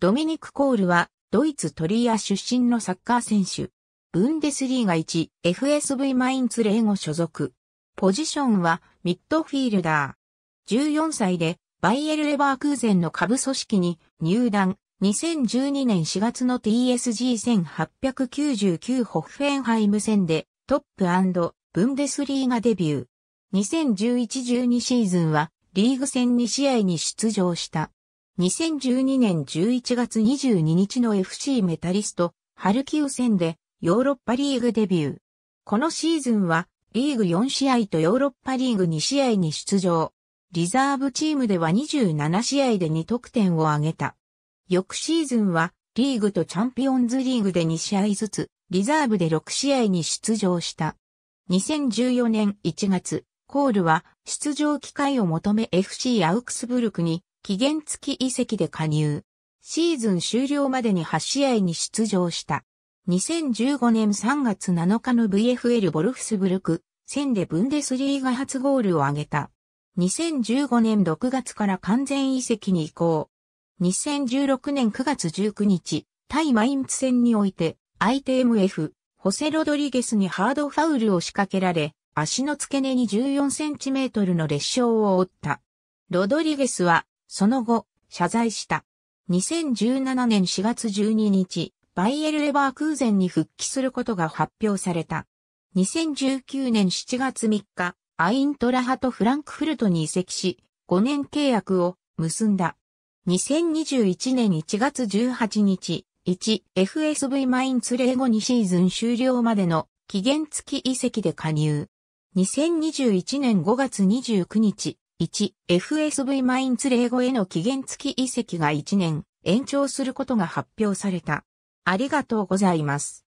ドミニク・コールは、ドイツトリア出身のサッカー選手。ブンデスリーガ1、FSV マインツレーゴ所属。ポジションは、ミッドフィールダー。14歳で、バイエル・レバークーゼンの下部組織に入団。2012年4月の TSG1899 ホッフェンハイム戦で、トップブンデスリーガデビュー。2011-12シーズンは、リーグ戦2試合に出場した。2012年11月22日の FC メタリスト、ハルキウ戦でヨーロッパリーグデビュー。このシーズンはリーグ4試合とヨーロッパリーグ2試合に出場。リザーブチームでは27試合で2得点を挙げた。翌シーズンはリーグとチャンピオンズリーグで2試合ずつ、リザーブで6試合に出場した。2014年1月、コールは出場機会を求め FC アウクスブルクに期限付き移籍で加入。シーズン終了までに8試合に出場した。2015年3月7日の VFL ボルフスブルク戦でブンデスリーガ初ゴールを挙げた。2015年6月から完全移籍に移行。2016年9月19日、対マインツ戦において、相手 m f ホセ・ロドリゲスにハードファウルを仕掛けられ、足の付け根に14センチメートルの裂傷を負った。ロドリゲスはその後、謝罪した。2017年4月12日、バイエル・レバー空前に復帰することが発表された。2019年7月3日、アイントラハとフランクフルトに移籍し、5年契約を結んだ。2021年1月18日、1FSV マインツレーゴ。2シーズン終了までの期限付き移籍で加入。2021年5月29日、1、FSV マインツ0 5への期限付き移籍が1年延長することが発表された。ありがとうございます。